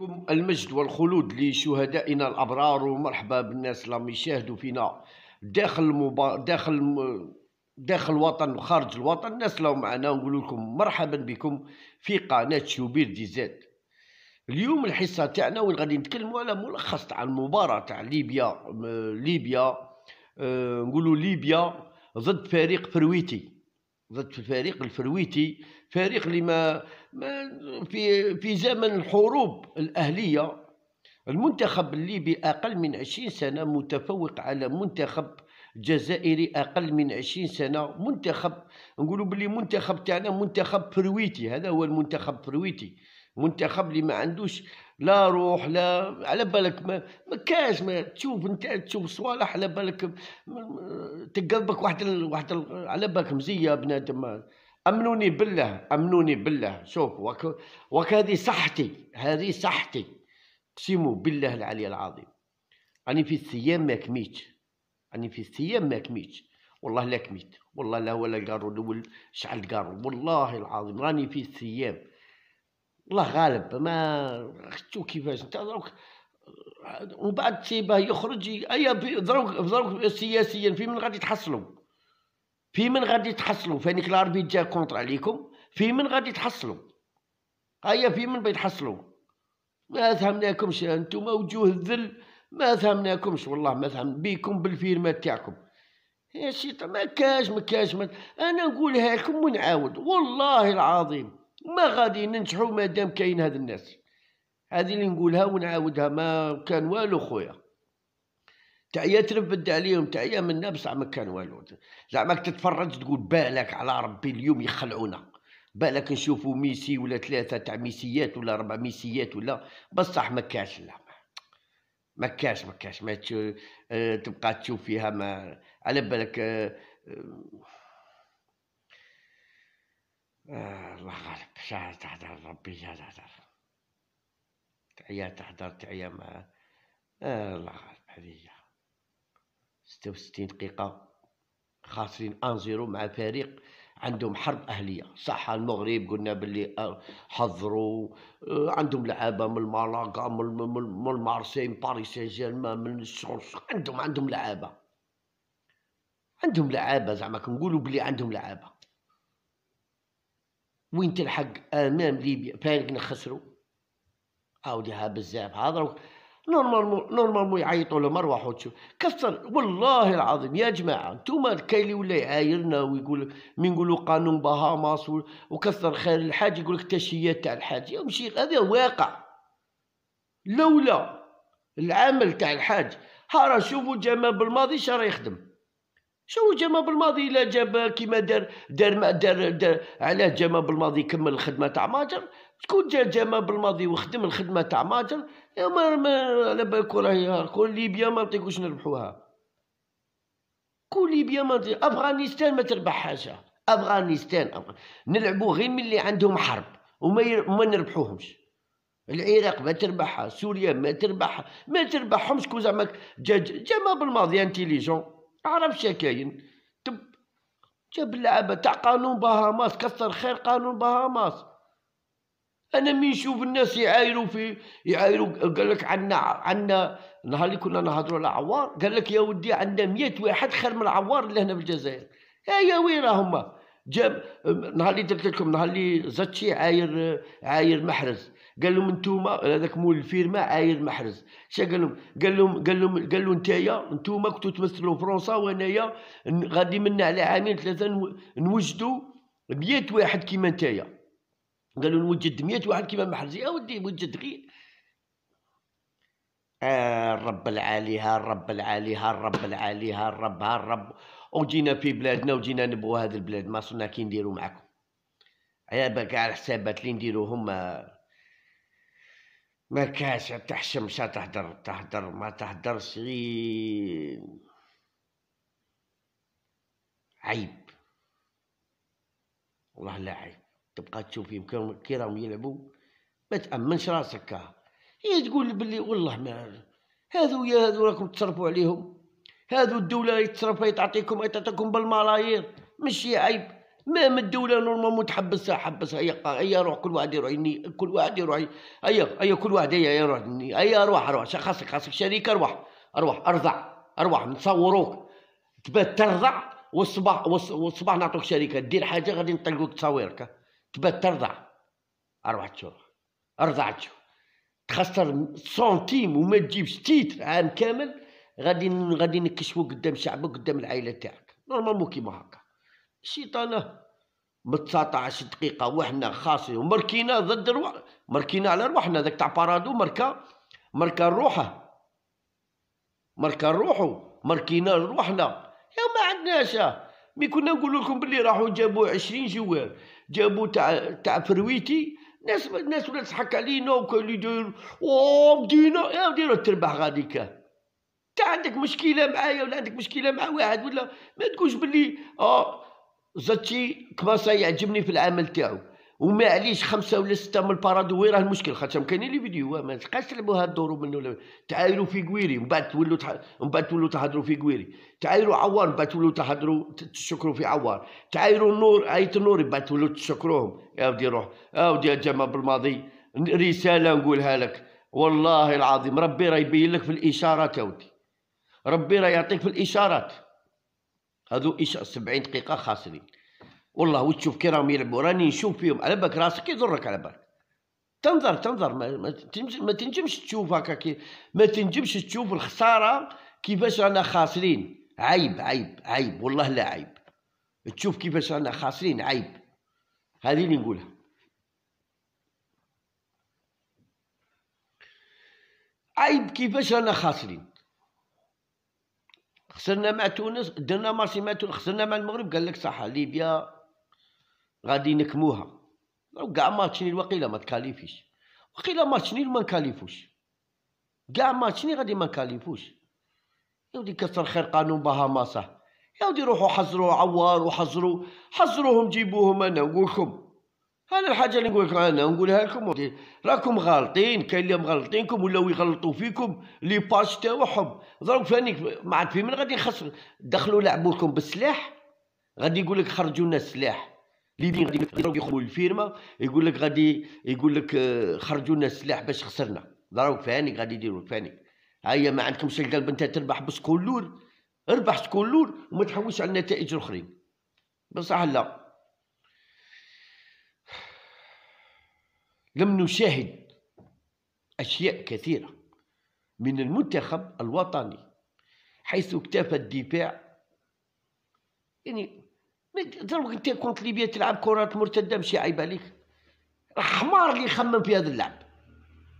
لكم المجد والخلود لشهدائنا الابرار ومرحبا بالناس اللي يشاهدوا فينا داخل المبا... داخل داخل الوطن وخارج الوطن الناس اللي معنا نقول لكم مرحبا بكم في قناه شوبير دي زاد اليوم الحصه تاعنا وين غادي نتكلموا على ملخص تاع المباراه تاع ليبيا ليبيا أه... نقولوا ليبيا ضد فريق فرويتي ضد فريق الفرويتي فريق اللي ما في في زمن الحروب الاهليه المنتخب الليبي اقل من 20 سنه متفوق على منتخب جزائري اقل من 20 سنه منتخب نقولوا بلي منتخب تاعنا منتخب فرويتي هذا هو المنتخب فرويتي منتخب اللي ما عندوش لا روح لا على بالك ما, ما كاش ما تشوف انت تشوف صوالح على بالك تقلبك واحد ال... واحد ال... على بالك مزيه بنادم امنوني بالله امنوني بالله شوف وك... وكهذه صحتي هذه صحتي اقسم بالله العلي العظيم راني في الثيام ما كميت راني في الثيام ما كميت والله لا كميت والله لا ولا قارو الاول شعل قارو والله العظيم راني في الثيام الله غالب ما اختو كيفاش انت دروك ومن بعد تسيبه يخرج اي دروك دروك سياسيا في من غادي تحصلوا في من غادي تحصلوا فانيك العربي جا كونطر عليكم في من غادي تحصلوا هيا في من بيتحصلوا ما فهمناكمش انتم وجوه الذل ما فهمناكمش والله ما فهم بيكم بالفيرمات تاعكم يا شيطان ما كاش ما كاش ما انا نقولها لكم ونعاود والله العظيم ما غادي ننجحوا دام كاين هاد الناس هذه اللي نقولها ونعاودها ما كان والو خويا تعيا تنفد عليهم تعيا من نفس ما كان والو زعماك تتفرج تقول بالك على ربي اليوم يخلعونا بالك نشوفوا ميسي ولا ثلاثه تاع ميسيات ولا ربع ميسيات ولا بصح ما كاش لا ما كاش ما كاش ما تشو... أه تبقى تشوف فيها ما على بالك أه... آه الله غالب شهر تحضر ربي شهر تحضر تعيا تحضر تعيا ما آه الله غالب هذه ستة وستين دقيقة خاسرين أنزيرو مع فريق عندهم حرب أهلية صح المغرب قلنا باللي آه، حضروا آه، عندهم لعابة من المالاكا من المارسي من باريس سان جيرمان من السورس عندهم عندهم لعابة عندهم لعابة زعما كنقولوا بلي عندهم لعابة وين تلحق امام ليبيا فريقنا هاودي ها بزاف هضروا نورمالمون نورمالمون يعيطوا له مروح وتشوف كثر والله العظيم يا جماعه نتوما كاين اللي ولا يعايرنا ويقول من نقولوا قانون باهاماس وكثر خير الحاج يقول لك تاع الحاج يا مشي هذا واقع لولا العمل تاع الحاج هارا شوفوا جمال بالماضي شرا يخدم شو جمال بالماضي لا جاب كيما دار دار ما دار, دار علاه جمال بالماضي كمل الخدمه تاع ماجر تكون جا جمال بالماضي وخدم الخدمه تاع ماجر ما على بالك راهي كون ليبيا ما نطيقوش نربحوها كون ليبيا ما افغانستان ما تربح حاجه افغانستان أفغان. نلعبوا غير من اللي عندهم حرب وما ير... ما نربحوهمش العراق ما تربحها سوريا ما تربحها ما تربحهمش كون زعما جا جا بالماضي انتيليجون عرف كاين تب جاب اللعبه تاع قانون بهاماس كثر خير قانون بهاماس انا مين نشوف الناس يعايروا في يعايروا قال لك عندنا عندنا نهار اللي كنا نهضروا على عوار قال لك يا ودي عندنا 100 واحد خير من العوار اللي هنا في الجزائر يا وين هما جاب نهار اللي درت لكم نهار اللي زاتشي عاير عاير محرز قال لهم نتوما هذاك مول الفيرما عايد محرز اش قال لهم قال لهم قال لهم قال له نتايا نتوما كنتو تمثلوا فرنسا وانايا غادي منا على عامين ثلاثه نوجدوا 100 واحد كيما نتايا قالوا نوجد 100 واحد كيما يا ودي نوجد غير آه الرب العالي ها الرب العالي ها الرب العالي ها الرب ها الرب وجينا في بلادنا وجينا نبغوا هذه البلاد ما صرنا كي نديروا معكم عيابك على الحسابات اللي نديروهم آه. ما كاش تحشم شا تهدر تهدر ما تهدرش عيب والله لا عيب تبقى تشوف يمكن كي راهم يلعبوا ما تامنش راسك هي تقول بلي والله ما هذو يا هذو راكم تصرفوا عليهم هذو الدوله يتصرف تعطيكم تعطيكم بالملايير ماشي عيب مام الدوله نورمالمون تحبسها حبسها هيا هيا روح كل واحد يروح يني كل واحد يروح هيا هيا كل واحد هيا يروح هيا روح روح خاصك خاصك شريك اروح اروح ارضع اروح نصوروك تبات ترضع والصباح والصباح نعطوك شريكه دير حاجه غادي نطلقوك تصاويرك تبات ترضع اروح تشوف ارضع تشوف تخسر سنتيم وما تجيبش تيتر عام كامل غادي غادي نكشفو قدام شعبك قدام العائله تاعك نورمالمون كيما هكا الشيطانه ما 19 دقيقه وحنا خاصين ومركينا ضد روا... مركينا على روحنا ذاك تاع بارادو مركا مركا روحه مركا روحه مركينا روحنا يا ما عندناش مي كنا نقول لكم بلي راحوا جابوا 20 جوال جابوا تاع تاع فرويتي ناس ناس ولا تضحك علينا وكل يدير او بدينا يا ديروا تربح غاديك انت عندك مشكله معايا ولا عندك مشكله مع واحد ولا ما تقولش بلي اه زاتشي كباسا يعجبني في العمل تاعو وما عليش خمسه ولا سته من البارادو وين راه المشكل خاطر كاينين لي فيديو ما تلقاش تلعبوا هاد الدور منه ولا تعايروا في كويري من بعد تولوا تح... من بعد تولوا تهضروا في كويري تعايروا عوار من بعد تولوا تهضروا تشكروا في عوار تعايروا النور عيط النور من بعد تولوا تشكروهم يا ودي روح يا ودي جماعه بالماضي رساله نقولها لك والله العظيم ربي راه يبين لك في الاشارات يا ودي ربي راه يعطيك في الاشارات هادو إيش 70 دقيقه خاسرين والله وتشوف كي راهم يلعبوا راني نشوف فيهم على بالك راسك يضرك على بالك تنظر تنظر ما, ما تنجمش تشوف هكا كي ما تنجمش تشوف الخساره كيفاش رانا خاسرين عيب عيب عيب والله لا عيب تشوف كيفاش رانا خاسرين عيب هذه اللي نقولها عيب كيفاش رانا خاسرين خسرنا مع تونس درنا ماتشي مع تونس خسرنا مع المغرب قال لك صح ليبيا غادي نكموها كاع ماتش نيل وقيله ما تكاليفيش وقيله ماتش نيل ما نكاليفوش كاع ماتش نيل غادي ما نكاليفوش يا ودي كسر خير قانون بهاماسه يا ودي روحوا حزروا عوار وحزروا حزروهم جيبوهم انا نقول لكم هذا الحاجه اللي نقول لكم أنا نقولها لكم راكم غالطين كاين اللي مغلطينكم ولاو يغلطوا فيكم لي باس تاعهم ضرب فاني ما عاد في من غادي يخسر دخلوا لعبوا لكم بالسلاح غادي يقول لك خرجوا لنا السلاح ليبيين غادي يضربوا يخموا الفيرما يقول لك غادي يقول لك آه، خرجوا لنا السلاح باش خسرنا ضرب فاني غادي يديروا فاني هيا ما عندكمش القلب انت تربح بسكولور اربح سكولور وما تحوش على النتائج الاخرين بصح لا لم نشاهد أشياء كثيرة من المنتخب الوطني حيث اكتفى الدفاع يعني دروك انت كنت ليبيا تلعب كرات مرتده ماشي عيب عليك حمار اللي يخمم في هذا اللعب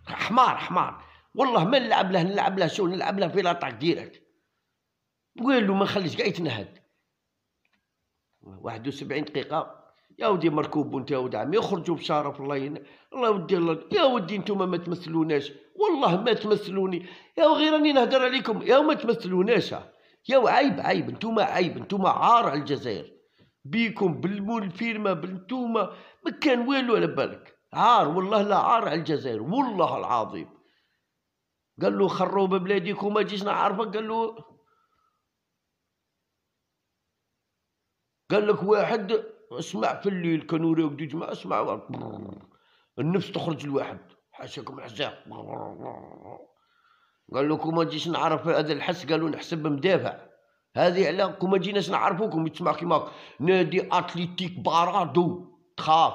حمار حمار والله ما نلعب له نلعب له شو نلعب له في لاطاك ديريكت والو ما نخليش كاع يتنهد 71 دقيقه يا ودي مركوب وانت يا ودي عمي يخرجوا بشرف الله ين... الله ودي الله يا ودي انتم ما تمثلوناش والله ما تمثلوني يا غير راني نهدر عليكم يا ما تمثلوناش يا عيب عيب انتم عيب انتم عار على الجزائر بيكم بالمول الفيرما بنتوما ما كان والو على بالك عار والله لا عار على الجزائر والله العظيم قال له خروا ببلاديك ما جيش نعرفك قال له قال لك واحد اسمع في الليل كانوا راقدوا جماعه اسمع النفس تخرج الواحد حاشاكم حساب قال لكم ما جيش نعرف هذا الحس قالوا نحسب مدافع هذه على كوما جيناش نعرفوكم تسمع كيما نادي اتليتيك بارادو تخاف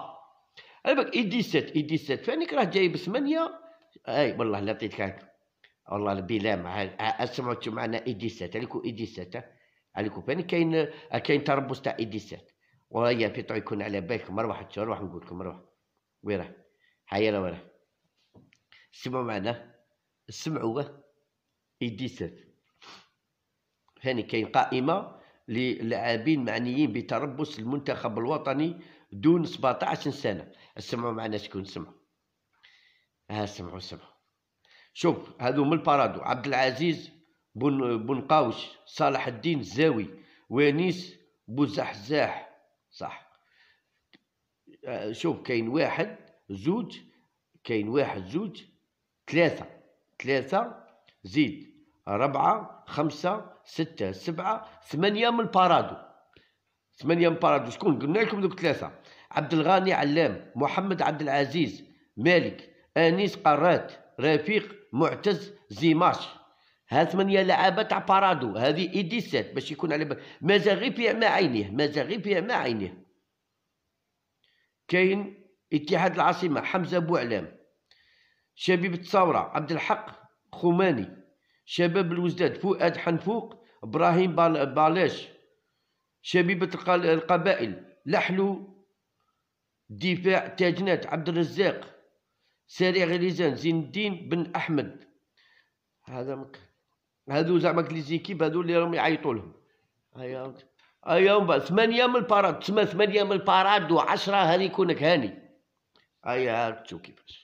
على بالك ايدي سات ايدي سات فانك راه جايب ثمانيه اي والله لا عطيتك هكا والله بلا مع اسمعوا معنا ايدي سات عليكم ايدي سات عليكم فانك كاين كاين تربص تاع ايدي سات ويا بيطع يكون على بالكم مروح شو نروح نقول لكم مروح وين راه هيا راه وين سمعوا معنا سمعوا يديسات هاني كاين قائمة للاعبين معنيين بتربص المنتخب الوطني دون 17 سنة سمعوا معنا شكون سمعوا ها سمعوا سمعوا شوف هذو من البارادو عبد العزيز بن بن قاوش صالح الدين الزاوي ونيس بوزحزاح صح آه، شوف كاين واحد زوج كاين واحد زوج ثلاثة ثلاثة زيد ربعة خمسة ستة سبعة ثمانية من البارادو ثمانية من البارادو شكون قلنا لكم دوك ثلاثة عبد الغني علام محمد عبد العزيز مالك أنيس قرات رفيق معتز زيماش ها ثمانيه لعابه تاع بارادو هذه ايديسات باش يكون على بالك مازال غير بيع مع عينيه مازال غير بيع مع عينيه كاين اتحاد العاصمه حمزه بوعلام شبيبه الثورة عبد الحق خماني شباب الوزداد فؤاد حنفوق ابراهيم بالاش شبيبه القبائل لحلو دفاع تاجنات عبد الرزاق سريع غليزان زين الدين بن احمد هذا مك هادو زعما لي زيكيب هادو اللي راهم يعيطوا لهم هيا هيا بعد ثمانية من البارات تسمى ثمانية من الباراد وعشرة هاني يكونك هاني هيا عرفتو كيفاش